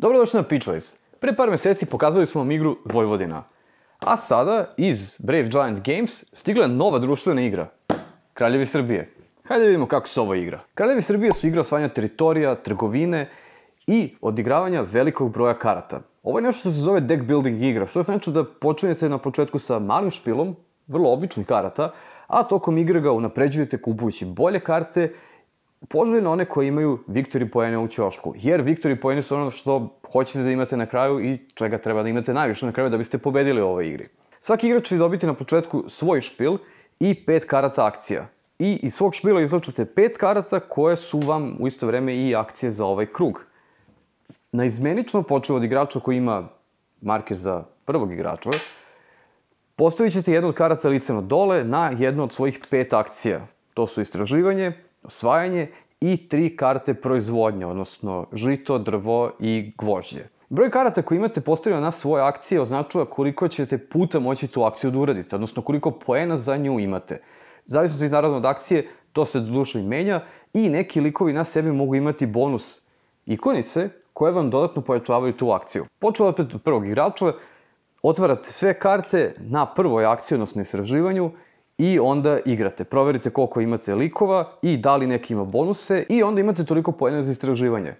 Dobrodošli na Pitchways. Pre par meseci pokazali smo vam igru Vojvodina. A sada, iz Brave Giant Games, stigla je nova društvena igra. Kraljevi Srbije. Hajde da vidimo kako se ovo igra. Kraljevi Srbije su igra osvajanja teritorija, trgovine i odigravanja velikog broja karata. Ovo je nešto što se zove deck building igra, što znači da počinjete na početku sa malim špilom, vrlo običnih karata, a tokom igre ga unapređujete kupujući bolje karte poželjno one koji imaju victory poene u ćošku, jer victory poene su ono što hoćete da imate na kraju i čega treba da imate najviše na kraju da biste pobedili u ovoj igri. Svaki igrač će dobiti na početku svoj špil i pet karata akcija. I iz svog špila izlačate pet karata koje su vam u isto vreme i akcije za ovaj krug. Naizmenično počeo od igrača koji ima marker za prvog igrača, postavit ćete jednu od karata liceno dole na jednu od svojih pet akcija. To su istraživanje, osvajanje i tri karte proizvodnje, odnosno žito, drvo i gvožđe. Broj karata koji imate postavljeno na svoje akcije označuje koliko ćete puta moći tu akciju da uradite, odnosno koliko poena za nju imate. Zavisno se naravno od akcije, to se doduše i menja i neki likovi na sebi mogu imati bonus ikonice koje vam dodatno pojačavaju tu akciju. Počeo opet od prvog igrača, otvarate sve karte na prvoj akciji, odnosno istraživanju, i onda igrate. Proverite koliko imate likova i da li neki ima bonuse i onda imate toliko pojene za istraživanje.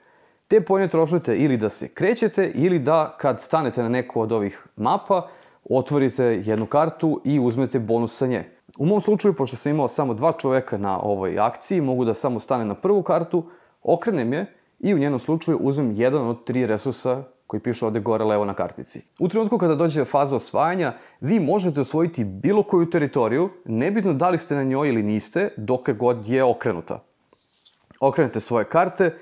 Te pojene trošite ili da se krećete ili da kad stanete na neku od ovih mapa otvorite jednu kartu i uzmete bonus sa nje. U mom slučaju, pošto sam imao samo dva čoveka na ovoj akciji, mogu da samo stane na prvu kartu, okrenem je i u njenom slučaju uzmem jedan od tri resursa koji piše ovde gore levo na kartici. U trenutku kada dođe faza osvajanja, vi možete osvojiti bilo koju teritoriju, nebitno da li ste na njoj ili niste, dok god je okrenuta. Okrenete svoje karte,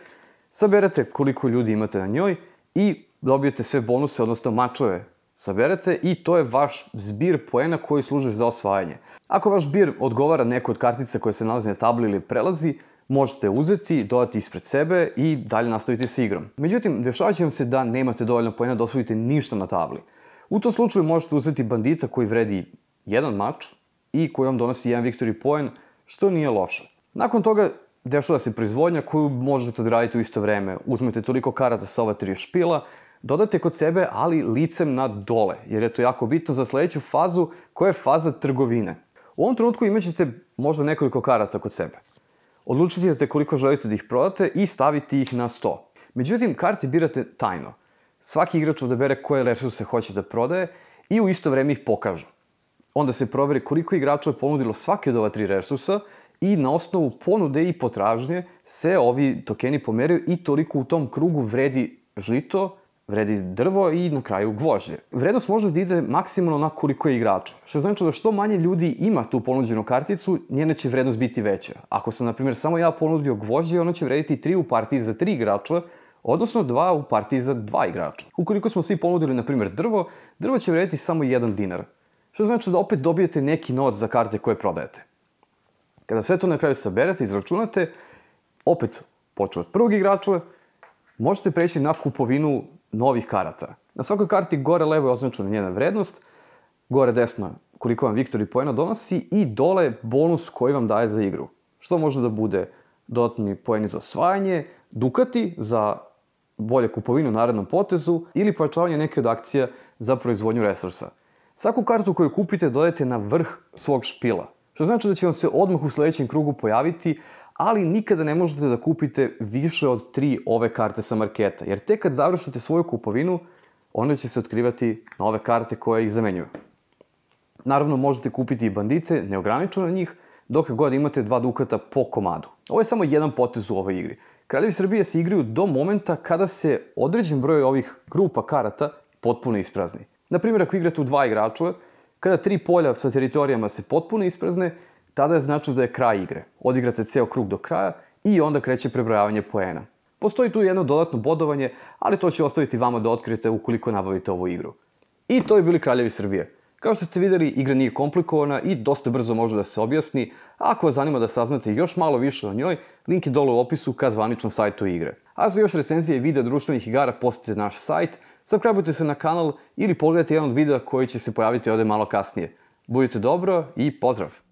saberete koliko ljudi imate na njoj i dobijete sve bonuse, odnosno mačove saberete i to je vaš zbir poena koji služe za osvajanje. Ako vaš bir odgovara nekoj od kartica koje se nalazi na tabli ili prelazi, možete uzeti, dodati ispred sebe i dalje nastaviti sa igrom. Međutim, će vam se da nemate dovoljno pojena da osvojite ništa na tabli. U tom slučaju možete uzeti bandita koji vredi jedan mač i koji vam donosi jedan victory poen, što nije loše. Nakon toga dešava se proizvodnja koju možete odraditi u isto vreme. Uzmete toliko karata sa ova tri špila, dodate kod sebe, ali licem na dole, jer je to jako bitno za sledeću fazu, koja je faza trgovine. U ovom trenutku imat ćete možda nekoliko karata kod sebe. Odlučit ćete koliko želite da ih prodate i staviti ih na 100. Međutim, karte birate tajno. Svaki igrač odabere koje resurse hoće da prodaje i u isto vreme ih pokažu. Onda se proveri koliko igrača je ponudilo svake od ova tri resursa i na osnovu ponude i potražnje se ovi tokeni pomeraju i toliko u tom krugu vredi žito vredi drvo i na kraju gvožđe. Vrednost može da ide maksimalno na koliko je igrača, što znači da što manje ljudi ima tu ponuđenu karticu, njena će vrednost biti veća. Ako sam, na primjer, samo ja ponudio gvožđe, ona će vrediti 3 u partiji za 3 igrača, odnosno 2 u partiji za 2 igrača. Ukoliko smo svi ponudili, na primjer, drvo, drvo će vrediti samo 1 dinar, što znači da opet dobijete neki novac za karte koje prodajete. Kada sve to na kraju saberete, izračunate, opet počeo od prvog igrača, možete preći na kupovinu novih karata. Na svakoj karti gore levo je označena njena vrednost, gore desno koliko vam Victory poena donosi i dole bonus koji vam daje za igru. Što može da bude dodatni poeni za osvajanje, dukati za bolje kupovinu u narednom potezu ili pojačavanje neke od akcija za proizvodnju resursa. Svaku kartu koju kupite dodajete na vrh svog špila, što znači da će vam se odmah u sledećem krugu pojaviti ali nikada ne možete da kupite više od tri ove karte sa marketa, jer tek kad završite svoju kupovinu, onda će se otkrivati nove karte koje ih zamenjuju. Naravno, možete kupiti i bandite, neograničeno njih, dok god imate dva dukata po komadu. Ovo je samo jedan potez u ovoj igri. Kraljevi Srbije se igraju do momenta kada se određen broj ovih grupa karata potpuno isprazni. Naprimjer, ako igrate u dva igrača, kada tri polja sa teritorijama se potpuno isprazne, Tada je znači da je kraj igre. Odigrate ceo krug do kraja i onda kreće prebrojavanje poena. Postoji tu jedno dodatno bodovanje, ali to će ostaviti vama da otkrijete ukoliko nabavite ovu igru. I to je bili Kraljevi Srbije. Kao što ste videli, igra nije komplikovana i dosta brzo može da se objasni, ako vas zanima da saznate još malo više o njoj, link je dole u opisu ka zvaničnom sajtu igre. A za još recenzije i videa društvenih igara posjetite naš sajt, subscribeujte se na kanal ili pogledajte jedan od videa koji će se pojaviti ovde malo kasnije. Budite dobro i pozdrav!